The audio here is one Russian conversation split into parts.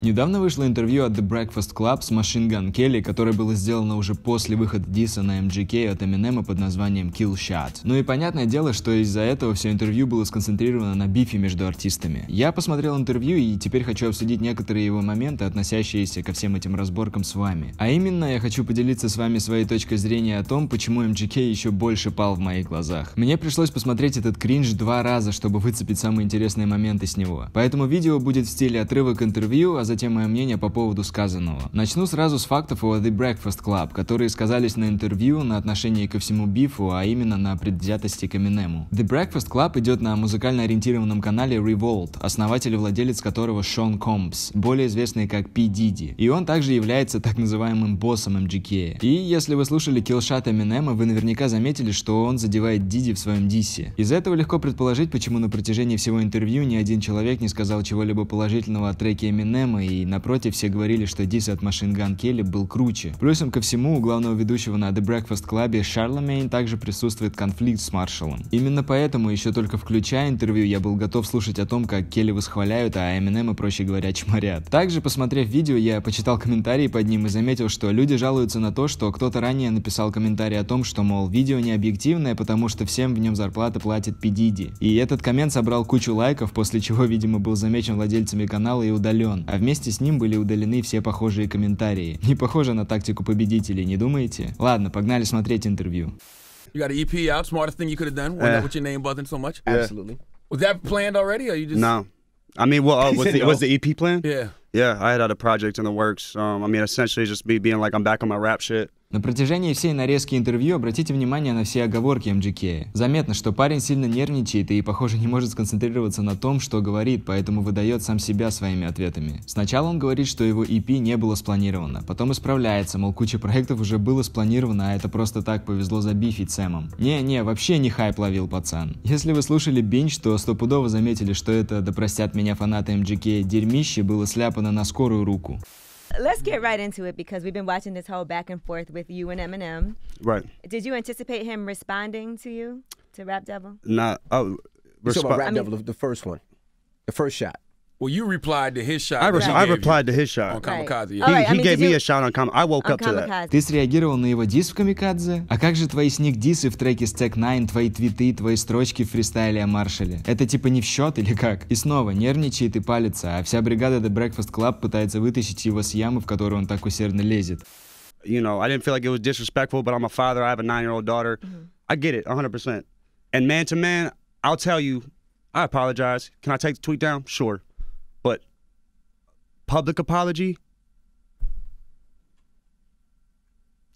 Недавно вышло интервью от The Breakfast Club с Machine Gun Kelly, которое было сделано уже после выхода диса на MGK от Eminem под названием Kill Shot. Ну и понятное дело, что из-за этого все интервью было сконцентрировано на бифе между артистами. Я посмотрел интервью и теперь хочу обсудить некоторые его моменты, относящиеся ко всем этим разборкам с вами. А именно, я хочу поделиться с вами своей точкой зрения о том, почему MGK еще больше пал в моих глазах. Мне пришлось посмотреть этот кринж два раза, чтобы выцепить самые интересные моменты с него. Поэтому видео будет в стиле отрывок интервью, а затем мое мнение по поводу сказанного. Начну сразу с фактов о The Breakfast Club, которые сказались на интервью, на отношении ко всему бифу, а именно на предвзятости к Эминему. The Breakfast Club идет на музыкально ориентированном канале Revolt, основатель и владелец которого Шон Компс, более известный как P. Diddy. И он также является так называемым боссом MGK. И если вы слушали киллшат Эминема, вы наверняка заметили, что он задевает Диди в своем диссе. Из этого легко предположить, почему на протяжении всего интервью ни один человек не сказал чего-либо положительного о треке Эминема, фильма, и напротив все говорили, что дис от Machine Gun Kelly был круче. Плюсом ко всему, у главного ведущего на The Breakfast Club Шарлемейн также присутствует конфликт с Маршалом. Именно поэтому, еще только включая интервью, я был готов слушать о том, как Келли восхваляют, а Эминема, проще говоря, чморят. Также, посмотрев видео, я почитал комментарии под ним и заметил, что люди жалуются на то, что кто-то ранее написал комментарий о том, что, мол, видео не объективное, потому что всем в нем зарплата платит Пидиди. И этот коммент собрал кучу лайков, после чего, видимо, был замечен владельцами канала и удален. А вместе Вместе с ним были удалены все похожие комментарии. Не похоже на тактику победителей, не думаете? Ладно, погнали смотреть интервью. You got an EP out. Smartest thing you could have done. Why uh, with your name buzzing so much? Yeah. Absolutely. Was that planned already, or you just? No. I mean, well, uh, was the no. was the EP planned? Yeah. Yeah, I had had a project in the works. Um, I mean, essentially just me being like, I'm back on my rap shit. На протяжении всей нарезки интервью обратите внимание на все оговорки МГК. Заметно, что парень сильно нервничает и, похоже, не может сконцентрироваться на том, что говорит, поэтому выдает сам себя своими ответами. Сначала он говорит, что его EP не было спланировано, потом исправляется, мол, куча проектов уже было спланировано, а это просто так повезло забифить Сэмом. Не-не, вообще не хайп ловил пацан. Если вы слушали Бинч, то стопудово заметили, что это, да простят меня фанаты МГК, дерьмище было сляпано на скорую руку. Let's get right into it because we've been watching this whole back and forth with you and Eminem. Right. Did you anticipate him responding to you to Rap Devil? Nah. Oh, resp- I mean, Rap Devil, the first one, the first shot. Well, you replied to his shot. I, re- I replied to his shot. On Kamikaze. Yeah. He, right, he I mean, gave me you... a shot on Kamikaze. I woke on up kamikaze. to that. Ты среагировал на его дис в Камикадзе? А как же твои сник-дисы в треке Stack 9, твои твиты, твои строчки в фристайле о Маршале? Это типа не в счет или как? И снова, нервничает и палится, а вся бригада The Breakfast Club пытается вытащить его с ямы, в которую он так усердно лезет. You know, I didn't feel like it was disrespectful, but I'm a father, I have a nine-year-old daughter. Mm-hmm. I get it, 100%. And man to man, I'll tell you, I apologize. Can I take the tweet down? Sure public apology?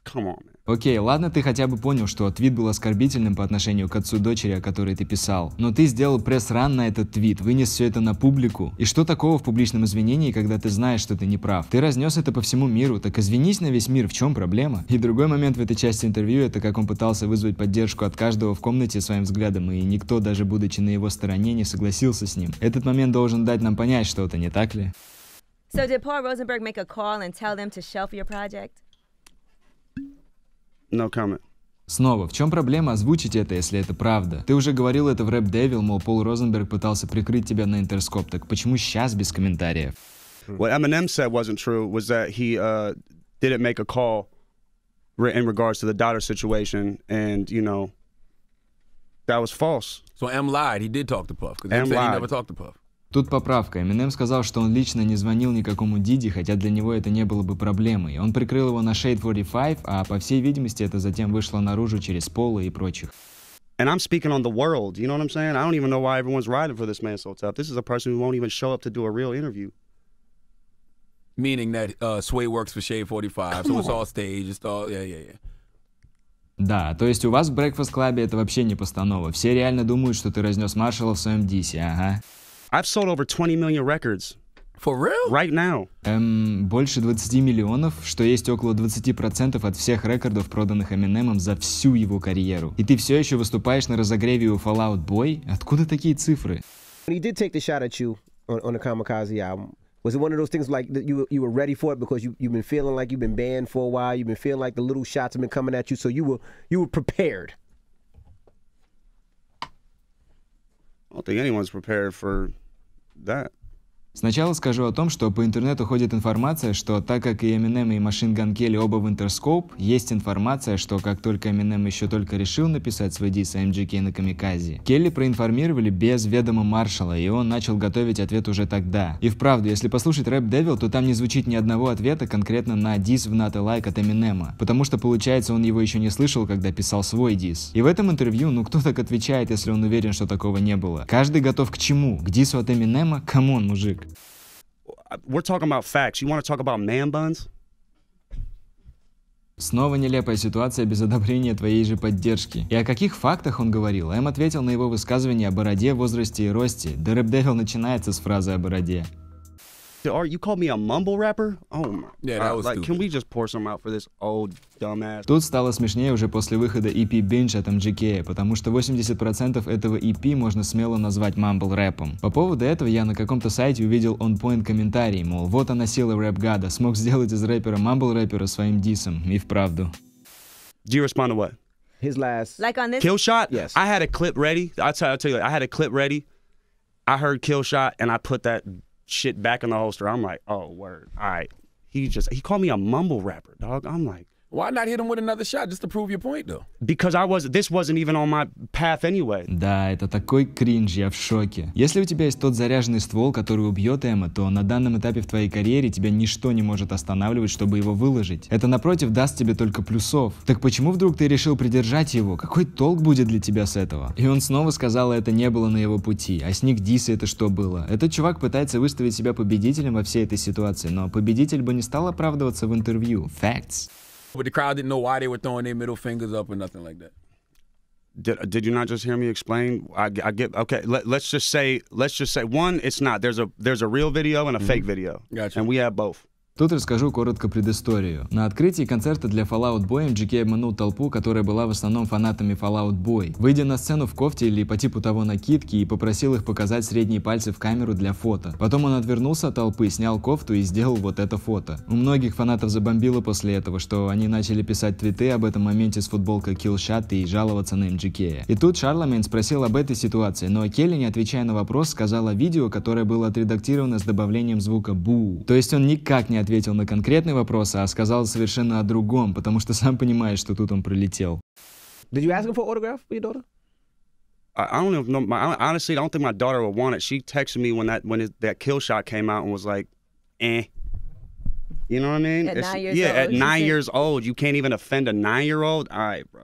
Come on, man. Окей, ладно, ты хотя бы понял, что твит был оскорбительным по отношению к отцу дочери, о которой ты писал. Но ты сделал пресс-ран на этот твит, вынес все это на публику. И что такого в публичном извинении, когда ты знаешь, что ты не прав? Ты разнес это по всему миру, так извинись на весь мир, в чем проблема? И другой момент в этой части интервью, это как он пытался вызвать поддержку от каждого в комнате своим взглядом, и никто, даже будучи на его стороне, не согласился с ним. Этот момент должен дать нам понять что-то, не так ли? So did Paul Rosenberg make a call and tell them to shelf your project? No comment. Снова, в чем проблема озвучить это, если это правда? Ты уже говорил это в Рэп Девил, мол, Пол Розенберг пытался прикрыть тебя на Интерскоп, так почему сейчас без комментариев? What Eminem said wasn't true was that he uh, didn't make a call in regards to the daughter situation, and you know that was false. So M lied. He did talk to Puff because M said lied. he never talked to Puff. Тут поправка. Эминем сказал, что он лично не звонил никакому Диди, хотя для него это не было бы проблемой. Он прикрыл его на Shade 45, а по всей видимости это затем вышло наружу через Пола и прочих. And I'm speaking on the world, you know what I'm saying? I don't even know why everyone's riding for this man so tough. This is a person who won't even show up to do a real interview. Meaning that uh, Sway works for Shade 45, so it's all staged, it's all, yeah, yeah, yeah. Да, то есть у вас в Breakfast Club это вообще не постанова. Все реально думают, что ты разнес Маршала в своем дисе, ага. I've sold over 20 million records. For real? Right now. Эм, больше 20 миллионов, что есть около 20% от всех рекордов, проданных Эминемом за всю его карьеру. И ты все еще выступаешь на разогреве у Fallout Boy? Откуда такие цифры? He did take the shot at you on, on the Kamikaze album. Was it one of those things like that you you were ready for it because you you've been feeling like you've been banned for a while, you've been feeling like the little shots have been coming at you, so you were you were prepared. I don't think anyone's prepared for that. Сначала скажу о том, что по интернету ходит информация, что так как и Eminem и Machine Gun Kelly оба в Интерскоп, есть информация, что как только Eminem еще только решил написать свой дис MGK на Камиказе, Келли проинформировали без ведома Маршала, и он начал готовить ответ уже тогда. И вправду, если послушать рэп Девил, то там не звучит ни одного ответа конкретно на дис в Not Лайк от Эминема, потому что получается он его еще не слышал, когда писал свой дис. И в этом интервью, ну кто так отвечает, если он уверен, что такого не было? Каждый готов к чему? К дису от Эминема? Камон, мужик work. Uh, we're talking about facts. You want to talk about man buns? Снова нелепая ситуация без одобрения твоей же поддержки. И о каких фактах он говорил? Эм ответил на его высказывание о бороде, возрасте и росте. Да рэп Devil начинается с фразы о бороде. you call me a mumble rapper? Oh my. Yeah, that was like, stupid. Can we just pour some out for this old Тут стало смешнее уже после выхода EP Binge от MGK, потому что 80% этого EP можно смело назвать мамбл рэпом. По поводу этого я на каком-то сайте увидел он point комментарий, мол, вот она сила рэп-гада, смог сделать из рэпера мамбл рэпера своим дисом, и вправду. Do you respond to what? His last like on this kill shot. Yes, I had a clip ready. I'll tell, I'll tell you, I had a clip ready. I heard kill shot, and I put that shit back in the holster. I'm like, oh word, all right. He just he called me a mumble rapper, dog. I'm like, Why not hit him with another shot just to prove your point though? Because I was this wasn't even on my path anyway. Да, это такой кринж, я в шоке. Если у тебя есть тот заряженный ствол, который убьет Эмма, то на данном этапе в твоей карьере тебя ничто не может останавливать, чтобы его выложить. Это напротив даст тебе только плюсов. Так почему вдруг ты решил придержать его? Какой толк будет для тебя с этого? И он снова сказал, это не было на его пути. А с Ник Диса это что было? Этот чувак пытается выставить себя победителем во всей этой ситуации, но победитель бы не стал оправдываться в интервью. Facts. But the crowd didn't know why they were throwing their middle fingers up or nothing like that. Did, did you not just hear me explain? I, I get okay. Let, us just say let's just say one. It's not. There's a there's a real video and a mm-hmm. fake video. Gotcha. And we have both. Тут расскажу коротко предысторию. На открытии концерта для Fallout Boy MGK обманул толпу, которая была в основном фанатами Fallout Boy, выйдя на сцену в кофте или по типу того накидки и попросил их показать средние пальцы в камеру для фото. Потом он отвернулся от толпы, снял кофту и сделал вот это фото. У многих фанатов забомбило после этого, что они начали писать твиты об этом моменте с футболкой Killshot и жаловаться на MGK. И тут Шарломен спросил об этой ситуации, но Келли, не отвечая на вопрос, сказала видео, которое было отредактировано с добавлением звука «бу». То есть он никак не ответил на конкретный вопрос, а сказал совершенно о другом, потому что сам понимает, что тут он пролетел. Did you ask him for autograph for your daughter? I don't even know. My, honestly, I don't think my daughter would want it. She texted me when that when it, that kill shot came out and was like, "Eh." You know what I mean? At nine she, years yeah, old, at nine said, years old, you can't even offend a nine-year-old. All right, bro.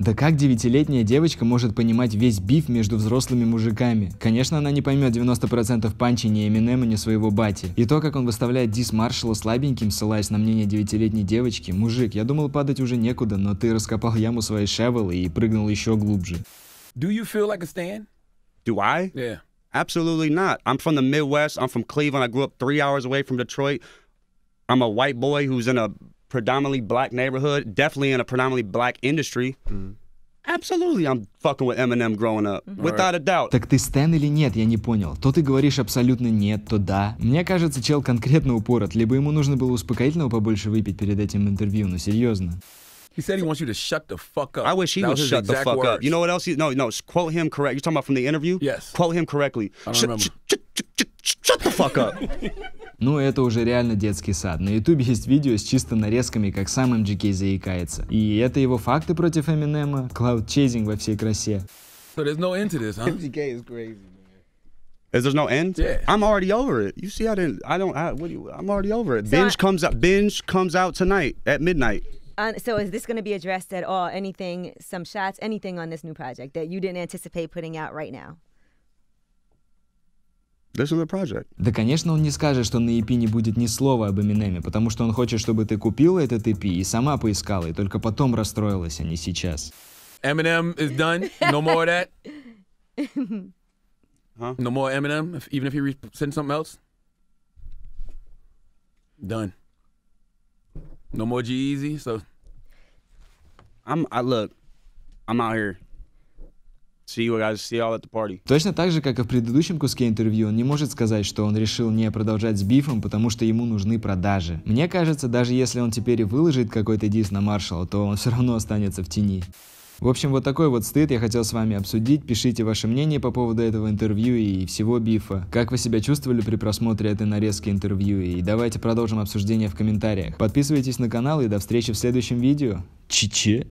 Да как девятилетняя девочка может понимать весь биф между взрослыми мужиками? Конечно, она не поймет 90% панчи ни Эминема, ни своего бати. И то, как он выставляет Дис Маршала слабеньким, ссылаясь на мнение девятилетней девочки. Мужик, я думал падать уже некуда, но ты раскопал яму своей шевелы и прыгнул еще глубже. Do you feel like a stand? Do I? Yeah. Absolutely not. I'm from the Midwest. I'm from Cleveland. I grew up three hours away from Detroit. I'm a white boy who's in a predominantly black neighborhood, definitely in a predominantly black industry. Mm. Absolutely, I'm fucking with Eminem growing up, mm-hmm. without a doubt. Так ты Стэн или нет, я не понял. То ты говоришь абсолютно нет, то да. Мне кажется, чел конкретно упорот, либо ему нужно было успокоительного побольше выпить перед этим интервью, но серьезно. He said he wants you to shut the fuck up. I wish he would shut the fuck words. up. You know what else? He, no, no, quote him correct. You're talking about from the interview? Yes. Quote him correctly. I don't sh- remember. Sh- sh- sh- sh- shut the fuck up. Ну, это уже реально детский сад. На ютубе есть видео с чисто нарезками, как сам MGK заикается. И это его факты против Эминема, клауд-чейзинг во всей красе. So there's no end to this, huh? MGK is crazy. Is there's no end? Yeah. I'm already over it. You see, I didn't. I don't. I, what do you, I'm already over it. So binge I, comes out. Binge comes out tonight at midnight. Uh, so is this going to be addressed at all? Anything? Some shots? Anything on this new project that you didn't anticipate putting out right now? Да, конечно, он не скажет, что на EP не будет ни слова об Эминеме, потому что он хочет, чтобы ты купила этот EP и сама поискала, и только потом расстроилась, а не сейчас. Eminem is done. No more of that. Huh? No more Eminem, if, even if he re- sends something else. Done. No more G Easy. So I'm. I look. I'm out here See you guys, see all at the party. Точно так же, как и в предыдущем куске интервью, он не может сказать, что он решил не продолжать с бифом, потому что ему нужны продажи. Мне кажется, даже если он теперь и выложит какой-то диск на Маршалла, то он все равно останется в тени. В общем, вот такой вот стыд я хотел с вами обсудить. Пишите ваше мнение по поводу этого интервью и всего бифа. Как вы себя чувствовали при просмотре этой нарезки интервью? И давайте продолжим обсуждение в комментариях. Подписывайтесь на канал и до встречи в следующем видео. Чи-чи.